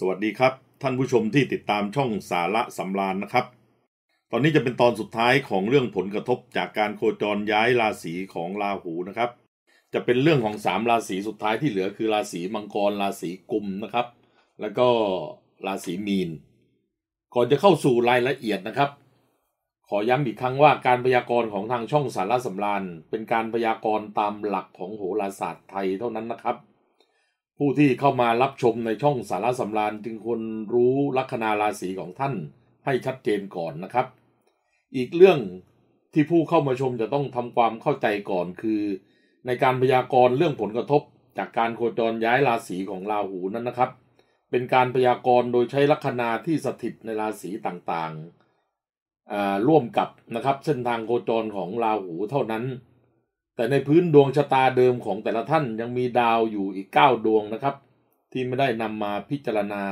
สวัสดีครับท่านผู้ชมที่ติดตามช่องสาระสำราญนะครับ ตอนนี้จะเป็นตอนสุดท้ายของเรื่องผลกระทบจากการโคจรย้ายราศีของราหูนะครับ จะเป็นเรื่องของสามราศีสุดท้ายที่เหลือคือราศีมังกรราศีกุมนะครับ แล้วก็ราศีมีน ก่อนจะเข้าสู่รายละเอียดนะครับ ขอย้ำอีกครั้งว่าการพยากรณ์ของทางช่องสาระสำราญเป็นการพยากรณ์ตามหลักของโหราศาสตร์ไทยเท่านั้นนะครับผู้ที่เข้ามารับชมในช่องสาระสำราญจึงควรรู้ลัคนาราศีของท่านให้ชัดเจนก่อนนะครับ อีกเรื่องที่ผู้เข้ามาชมจะต้องทำความเข้าใจก่อนคือ ในการพยากรณ์เรื่องผลกระทบ จากการโคจรย้ายราศีของราหูนั้นนะครับ เป็นการพยากรณ์โดยใช้ลัคนาที่สถิตในราศีต่างๆร่วมกับนะครับเส้นทางโคจรของราหูเท่านั้นแต่ในพื้นดวงชะตาเดิมของแต่ละท่านยังมีดาวอยู่อีก 9 ดวงนะครับ ที่ไม่ได้นำมาพิจารณา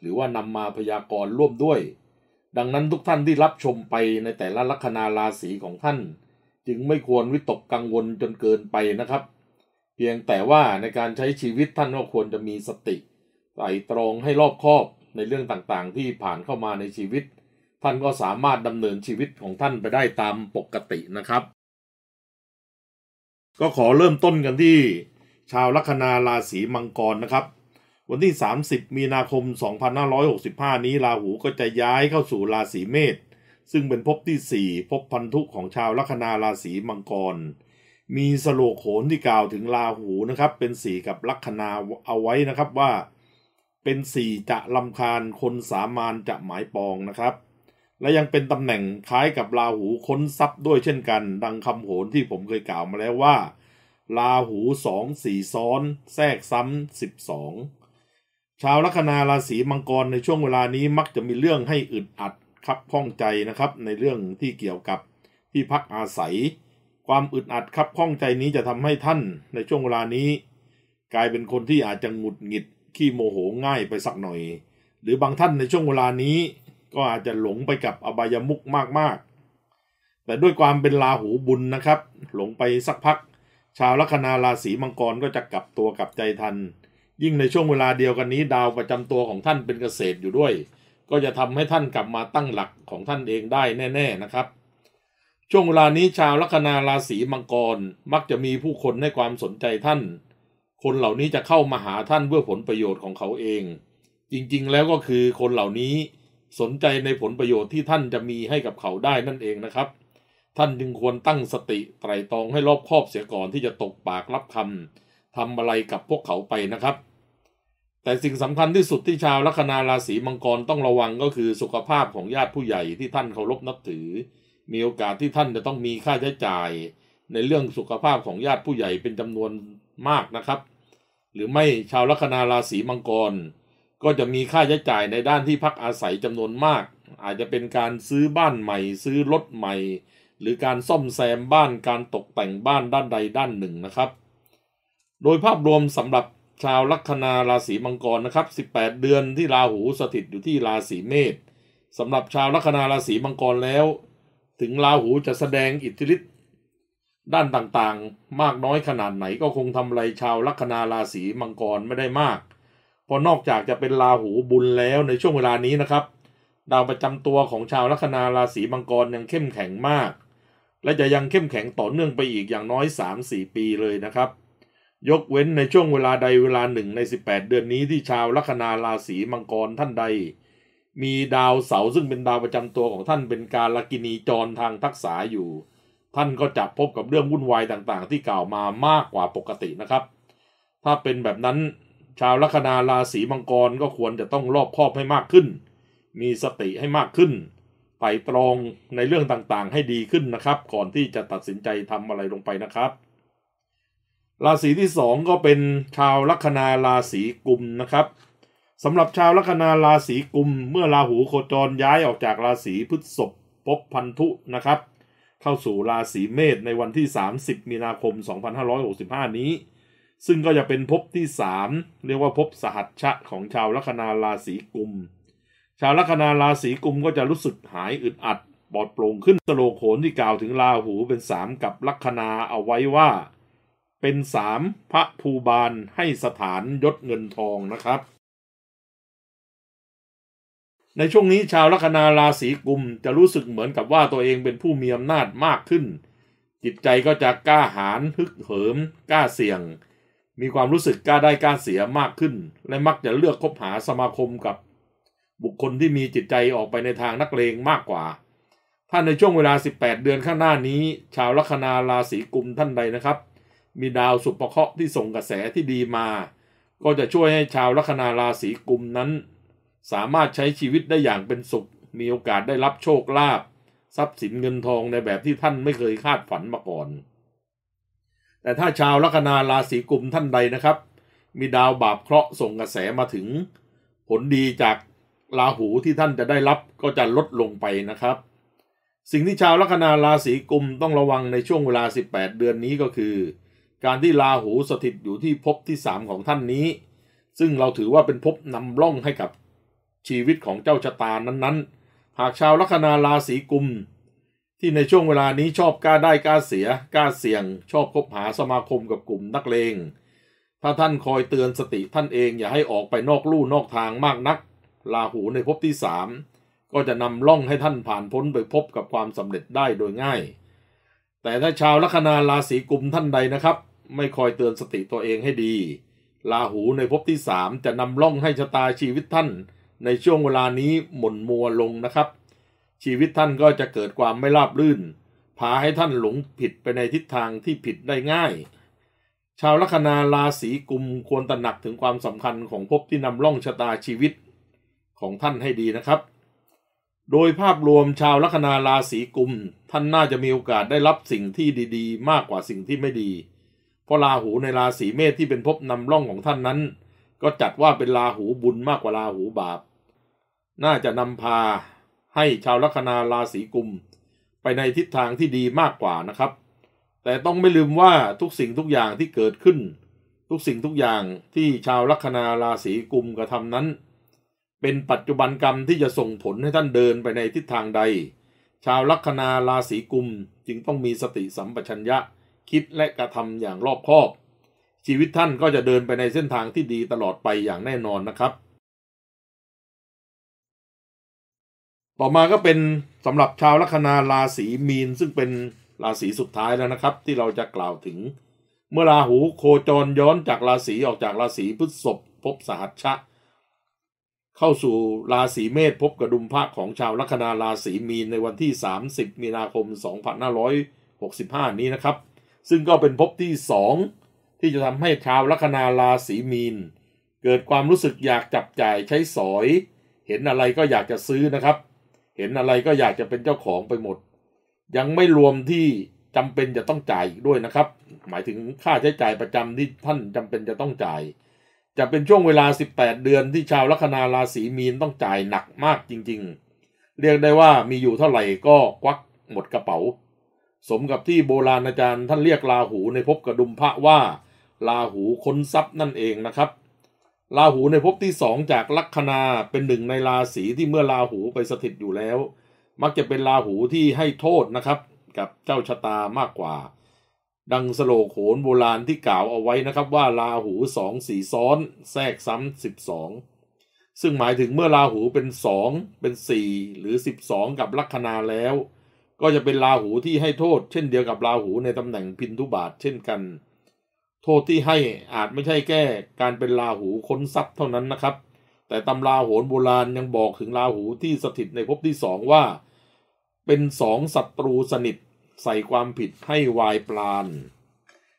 หรือว่านำมาพยากรณ์ร่วมด้วย ดังนั้นทุกท่านที่รับชมไปในแต่ละลัคนาราศีของท่าน จึงไม่ควรวิตกกังวลจนเกินไปนะครับ เพียงแต่ว่าในการใช้ชีวิตท่านก็ควรจะมีสติไตรตรองให้รอบคอบในเรื่องต่างๆ ที่ผ่านเข้ามาในชีวิต ท่านก็สามารถดำเนินชีวิตของท่านไปได้ตามปกตินะครับก็ขอเริ่มต้นกันที่ชาวลัคนาราศีมังกรนะครับ วันที่ 30 มีนาคม 2565 นี้ราหูก็จะย้ายเข้าสู่ราศีเมษซึ่งเป็นภพที่4ภพพันธุของชาวลัคนาราศีมังกร มีสโลโขนที่กล่าวถึงราหูนะครับ เป็นสีกับลัคนาเอาไว้นะครับว่าเป็นสีจะลำคาญคนสามานจะหมายปองนะครับและยังเป็นตำแหน่งคล้ายกับราหูค้นทรัพย์ด้วยเช่นกัน ดังคำโหนที่ผมเคยกล่าวมาแล้วว่าราหูสองสี่ซ้อน แทรกซ้ำสิบสองชาวลัคนาราศีมังกรในช่วงเวลานี้มักจะมีเรื่องให้อึดอัดครับข้องใจนะครับ ในเรื่องที่เกี่ยวกับที่พักอาศัย ความอึดอัดครับข้องใจนี้จะทำให้ท่านในช่วงเวลานี้ กลายเป็นคนที่อาจจะหงุดหงิดขี้โมโหง่ายไปสักหน่อย หรือบางท่านในช่วงเวลานี้ก็อาจจะหลงไปกับอบายมุกมากๆ แต่ด้วยความเป็นลาหูบุญนะครับ หลงไปสักพัก ชาวลัคนาราศีมังกรก็จะกลับตัวกลับใจทัน ยิ่งในช่วงเวลาเดียวกันนี้ดาวประจำตัวของท่านเป็นเกษตรอยู่ด้วย ก็จะทำให้ท่านกลับมาตั้งหลักของท่านเองได้แน่ๆนะครับ ช่วงเวลานี้ชาวลัคนาราศีมังกรมักจะมีผู้คนให้ความสนใจท่าน คนเหล่านี้จะเข้ามาหาท่านเพื่อผลประโยชน์ของเขาเอง จริงๆ แล้วก็คือคนเหล่านี้สนใจในผลประโยชน์ที่ท่านจะมีให้กับเขาได้นั่นเองนะครับ ท่านจึงควรตั้งสติไตรตรองให้รอบคอบเสียก่อนที่จะตกปากรับคำทำอะไรกับพวกเขาไปนะครับ แต่สิ่งสำคัญที่สุดที่ชาวลัคนา ราศีมังกรต้องระวังก็คือสุขภาพของญาติผู้ใหญ่ที่ท่านเคารพนับถือ มีโอกาสที่ท่านจะต้องมีค่าใช้จ่าย ในเรื่องสุขภาพของญาติผู้ใหญ่เป็นจำนวนมากนะครับ หรือไม่ชาวลัคนาราศีมังกรก็จะมีค่าใช้จ่ายในด้านที่พักอาศัยจำนวนมาก อาจจะเป็นการซื้อบ้านใหม่ ซื้อรถใหม่ หรือการซ่อมแซมบ้านการตกแต่งบ้านด้านใดด้านหนึ่งนะครับ โดยภาพรวมสำหรับชาวลัคนาราศีมังกรนะครับ 18 เดือนที่ราหูสถิตอยู่ที่ราศีเมษสำหรับชาวลัคนาราศีมังกรแล้ว ถึงราหูจะแสดงอิทธิฤทธิ์ด้านต่างๆมากน้อยขนาดไหนก็คงทำอะไรชาวลัคนาราศีมังกรไม่ได้มากพอนอกจากจะเป็นราหูบุญแล้วในช่วงเวลานี้นะครับ ดาวประจำตัวของชาวลัคนาราศีมังกรยังเข้มแข็งมาก และจะยังเข้มแข็งต่อเนื่องไปอีกอย่างน้อย 3-4 ปีเลยนะครับ ยกเว้นในช่วงเวลาใดเวลาหนึ่งใน 18 เดือนนี้ที่ชาวลัคนาราศีมังกรท่านใด มีดาวเสาซึ่งเป็นดาวประจำตัวของท่านเป็นการลกินีจรทางทักษะอยู่ ท่านก็จะพบกับเรื่องวุ่นวายต่างๆ ที่กล่าวมามากกว่าปกตินะครับ ถ้าเป็นแบบนั้นชาวลัคนาราศีมังกรก็ควรจะต้องรอบคอบให้มากขึ้น มีสติให้มากขึ้นไต่ตรองในเรื่องต่างๆให้ดีขึ้นนะครับ ก่อนที่จะตัดสินใจทำอะไรลงไปนะครับ ราศี ที่สองก็เป็นชาวลัคนาราศีกุมนะครับสำหรับชาวลัคนาราศีกุมเมื่อราหูโคจรย้ายออกจากราศีพฤษภพบพันธุนะครับ เข้าสู่ราศีเมษในวันที่ 30 มีนาคม 2565นี้ซึ่งก็จะเป็นภพที่สามเรียกว่าภพสหัสชะของชาวลัคนาราศีกุมชาวลัคนาราศีกุมก็จะรู้สึกหายอึดอัดปลอดโปร่งขึ้นสโลโขนที่กล่าวถึงราหูเป็นสามกับลัคนาเอาไว้ว่า เป็นสามพระภูบาลให้สถานยศเงินทองนะครับ ในช่วงนี้ชาวลัคนาราศีกุมจะรู้สึกเหมือนกับว่าตัวเองเป็นผู้มีอำนาจมากขึ้น จิตใจก็จะกล้าหาญฮึกเหิมกล้าเสี่ยงมีความรู้สึกกล้าได้กล้าเสียมากขึ้น และมักจะเลือกคบหาสมาคมกับ บุคคลที่มีจิตใจออกไปในทางนักเลงมากกว่า ท่านในช่วงเวลา 18 เดือนข้างหน้านี้ ชาวลัคนาราศีกุมท่านใดนะครับ มีดาวสุปเคราะห์ที่ส่งกระแสที่ดีมา ก็จะช่วยให้ชาวลัคนาราศีกุมนั้น สามารถใช้ชีวิตได้อย่างเป็นสุข มีโอกาสได้รับโชคลาภทรัพย์สินเงินทองในแบบที่ท่านไม่เคยคาดฝันมาก่อนแต่ถ้าชาวลัคนาราศีกุมท่านใดนะครับ มีดาวบาปเคราะห์ส่งกระแสมาถึง ผลดีจากราหูที่ท่านจะได้รับก็จะลดลงไปนะครับ สิ่งที่ชาวลัคนาราศีกุมต้องระวังในช่วงเวลา 18 เดือนนี้ก็คือ การที่ราหูสถิตอยู่ที่ภพที่ 3 ของท่านนี้ ซึ่งเราถือว่าเป็นภพนำร่องให้กับชีวิตของเจ้าชะตา นั้นๆ หากชาวลัคนาราศีกุมที่ในช่วงเวลานี้ชอบกล้าได้กล้าเสียกล้าเสี่ยง ชอบคบหาสมาคมกับกลุ่มนักเลงถ้าท่านคอยเตือนสติท่านเองอย่าให้ออกไปนอกลู่นอกทางมากนัก ลาหูในภพที่สามก็จะนำล่องให้ท่านผ่านพ้นไปพบกับความสำเร็จได้โดยง่าย แต่ถ้าชาวลัคนาราศีกุมท่านใดนะครับไม่คอยเตือนสติตัวเองให้ดี ลาหูในภพที่สามจะนำล่องให้ชะตาชีวิตท่าน ในช่วงเวลานี้หม่นมัวลงนะครับชีวิตท่านก็จะเกิดความไม่ราบรื่น พาให้ท่านหลงผิดไปในทิศทางที่ผิดได้ง่าย ชาวลัคนาราศีกุมควรตระหนักถึงความสำคัญของภพที่นำล่องชะตาชีวิต ของท่านให้ดีนะครับ โดยภาพรวมชาวลัคนาราศีกุม ท่านน่าจะมีโอกาสได้รับสิ่งที่ดีๆ มากกว่าสิ่งที่ไม่ดี เพราะราหูในราศีเมษที่เป็นภพนำล่องของท่านนั้น ก็จัดว่าเป็นราหูบุญมากกว่าราหูบาป น่าจะนำพาให้ชาวลัคนาราศีกุมไปในทิศทางที่ดีมากกว่านะครับ แต่ต้องไม่ลืมว่าทุกสิ่งทุกอย่างที่เกิดขึ้น ทุกสิ่งทุกอย่างที่ชาวลัคนาราศีกุมกระทำนั้น เป็นปัจจุบันกรรมที่จะส่งผลให้ท่านเดินไปในทิศทางใด ชาวลัคนาราศีกุมจึงต้องมีสติสัมปชัญญะคิดและกระทำอย่างรอบคอบ ชีวิตท่านก็จะเดินไปในเส้นทางที่ดีตลอดไปอย่างแน่นอนนะครับต่อมาก็เป็นสำหรับชาวลัคนาราศีมีน ซึ่งเป็นราศีสุดท้ายแล้วนะครับ ที่เราจะกล่าวถึง เมื่อราหูโคจรย้อนจากราศีออกจากราศีพฤษภพบสหัชชะ เข้าสู่ราศีเมษพบกระดุมภาคของชาวลัคนาราศีมีน ในวันที่ 30มีนาคม 2565 นี้นะครับ ซึ่งก็เป็นพบที่ 2 ที่จะทำให้ชาวลัคนาราศีมีน เกิดความรู้สึกอยากจับจ่ายใช้สอย เห็นอะไรก็อยากจะซื้อนะครับเห็นอะไรก็อยากจะเป็นเจ้าของไปหมด ยังไม่รวมที่จำเป็นจะต้องจ่ายอีกด้วยนะครับ หมายถึงค่าใช้จ่ายประจำที่ท่านจำเป็นจะต้องจ่าย จะเป็นช่วงเวลา 18 เดือนที่ชาวลัคนาราศีมีนต้องจ่ายหนักมากจริง ๆ เรียกได้ว่ามีอยู่เท่าไหร่ก็ควักหมดกระเป๋า สมกับที่โบราณอาจารย์ท่านเรียกลาหูในภพกระดุมพระว่าลาหูค้นทรัพย์นั่นเองนะครับราหูในภพที่สองจากลัคนาเป็นหนึ่งในราศีที่เมื่อราหูไปสถิตอยู่แล้ว มักจะเป็นราหูที่ให้โทษนะครับกับเจ้าชะตามากกว่า ดังสโลโขนโบราณที่กล่าวเอาไว้นะครับว่าราหูสองสีซ้อนแทรกซ้ำสิบสองซึ่งหมายถึงเมื่อราหูเป็นสองเป็นสี่หรือสิบสองกับลัคนาแล้ว ก็จะเป็นราหูที่ให้โทษ เช่นเดียวกับราหูในตำแหน่งพินทุบาทเช่นกันโทษที่ให้อาจไม่ใช่แก้การเป็นราหูค้นทรัพย์เท่านั้นนะครับ แต่ตำราโหรโบราณยังบอกถึงราหูที่สถิตในภพที่สองว่า เป็นสองศัตรูสนิทใส่ความผิดให้วายปลาน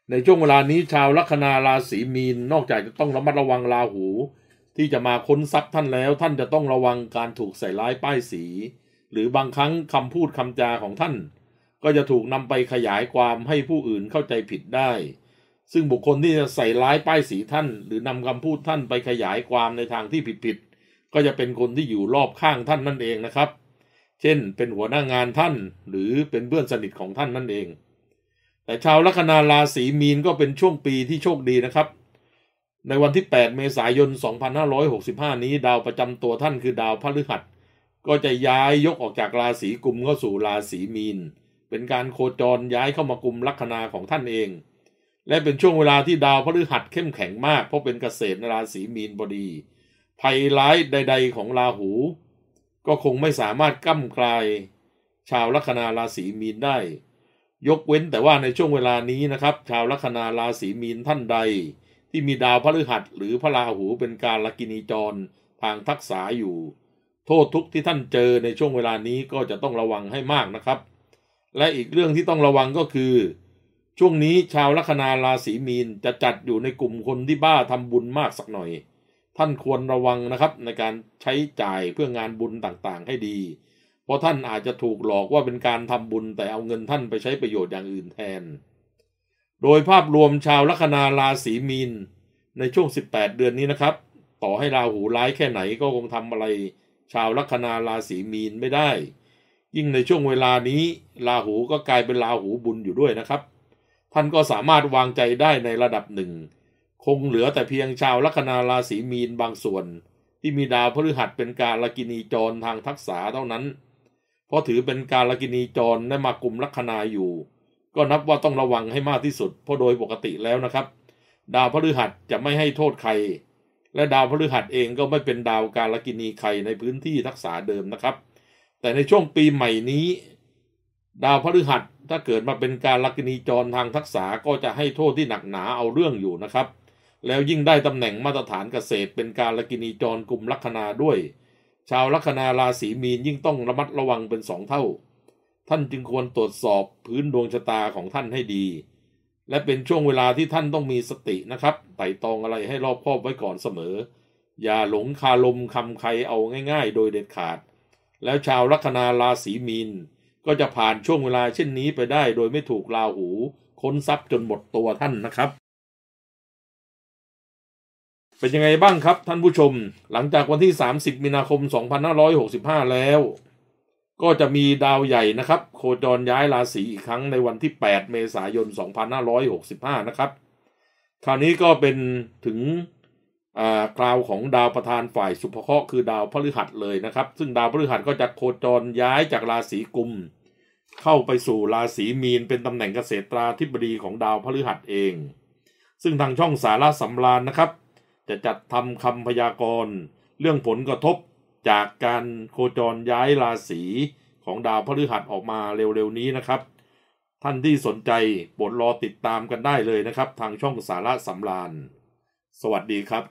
ในช่วงเวลานี้ชาวลัคนาราศีมีนนอกจากจะต้องระมัดระวังราหู ที่จะมาค้นทรัพย์ท่านแล้วท่านจะต้องระวังการถูกใส่ร้ายป้ายสี หรือบางครั้งคำพูดคำจาของท่าน ก็จะถูกนำไปขยายความให้ผู้อื่นเข้าใจผิดได้ซึ่งบุคคลที่จะใส่ร้ายป้ายสีท่าน หรือนำคำพูดท่านไปขยายความในทางที่ผิดๆ ก็จะเป็นคนที่อยู่รอบข้างท่านนั่นเองนะครับ เช่นเป็นหัวหน้างานท่านหรือเป็นเพื่อนสนิทของท่านนั่นเอง แต่ชาวลัคนาราศีมีนก็เป็นช่วงปีที่โชคดีนะครับ ในวันที่ 8 เมษายน 2565 นี้ดาวประจำตัวท่านคือดาวพฤหัสก็จะย้ายยกออกจากราศีกุมเข้าสู่ราศีมีน เป็นการโคจรย้ายเข้ามากุมลัคนาของท่านเองและเป็นช่วงเวลาที่ดาวพฤหัสเข้มแข็งมาก เพราะเป็นเกษตรราศีมีนบดีภัยร้ายใดๆของราหู ก็คงไม่สามารถกั้มกลาย ชาวลัคนาราศีมีนได้ ยกเว้นแต่ว่าในช่วงเวลานี้นะครับชาวลัคนาราศีมีนท่านใด ที่มีดาวพฤหัสหรือพระราหูเป็นการลกินีจรทางทักษะอยู่ โทษทุกที่ท่านเจอในช่วงเวลานี้ก็จะต้องระวังให้มากนะครับ และอีกเรื่องที่ต้องระวังก็คือช่วงนี้ชาวลัคนาราศีมีนจะจัดอยู่ในกลุ่มคนที่บ้าทำบุญมากสักหน่อย ท่านควรระวังนะครับในการใช้จ่ายเพื่องานบุญต่างๆให้ดี เพราะท่านอาจจะถูกหลอกว่าเป็นการทำบุญแต่เอาเงินท่านไปใช้ประโยชน์อย่างอื่นแทน โดยภาพรวมชาวลัคนาราศีมีน ในช่วง 18 เดือนนี้นะครับ ต่อให้ราหูร้ายแค่ไหนก็คงทำอะไร ชาวลัคนาราศีมีนไม่ได้ ยิ่งในช่วงเวลานี้ราหูก็กลายเป็นราหูบุญอยู่ด้วยนะครับท่านก็สามารถวางใจได้ในระดับหนึ่งคงเหลือแต่เพียงชาวลัคนาราศีมีนบางส่วน ที่มีดาวพฤหัสเป็นการลกินีจรทางทักษะเท่านั้น เพราะถือเป็นการลกินีจรได้มากลุ่มลัคนาอยู่ ก็นับว่าต้องระวังให้มากที่สุด เพราะโดยปกติแล้วนะครับ ดาวพฤหัสจะไม่ให้โทษใคร และดาวพฤหัสเองก็ไม่เป็นดาวการลกินีใครในพื้นที่ทักษะเดิมนะครับ แต่ในช่วงปีใหม่นี้ ดาวพฤหัสถ้าเกิดมาเป็นการลักนีจรทางทักษะก็จะให้โทษที่หนักหนาเอาเรื่องอยู่นะครับ แล้วยิ่งได้ตำแหน่งมาตรฐานเกษตรเป็นการลักนีจรกลุ่มลัคนาด้วย ชาวลัคนาราศีมีนยิ่งต้องระมัดระวังเป็นสองเท่า ท่านจึงควรตรวจสอบพื้นดวงชะตาของท่านให้ดี และเป็นช่วงเวลาที่ท่านต้องมีสตินะครับไต่ตองอะไรให้รอบคอบไว้ก่อนเสมอ อย่าหลงคาลมคำใครเอาง่าย ๆ โดยเด็ดขาด แล้วชาวลัคนาราศีมีนก็จะผ่านช่วงเวลาเช่นนี้ไปได้โดยไม่ถูกลาหูค้นทรัพย์จนหมดตัวท่านนะครับ เป็นยังไงบ้างครับท่านผู้ชมหลังจากวันที่ 30มีนาคม 2565 แล้ว ก็จะมีดาวใหญ่นะครับ โคจรย้ายราศีอีกครั้งในวันที่ 8 เมษายน 2565 นะครับ คราวนี้ก็เป็นถึงคราวของดาวประธานฝ่ายสุภเคราะห์คือดาวพฤหัสเลยนะครับ ซึ่งดาวพฤหัสก็จะโคจรย้ายจากราศีกุม เข้าไปสู่ราศีมีน เป็นตำแหน่งเกษตราธิบดีของดาวพฤหัสเอง ซึ่งทางช่องสาระสำราญนะครับ จะจัดทำคำพยากรณ์เรื่องผลกระทบจากการโคจรย้ายราศีของดาวพฤหัสออกมาเร็วๆนี้นะครับ ท่านที่สนใจโปรดรอติดตามกันได้เลยนะครับ ทางช่องสาระสำราญ สวัสดีครับ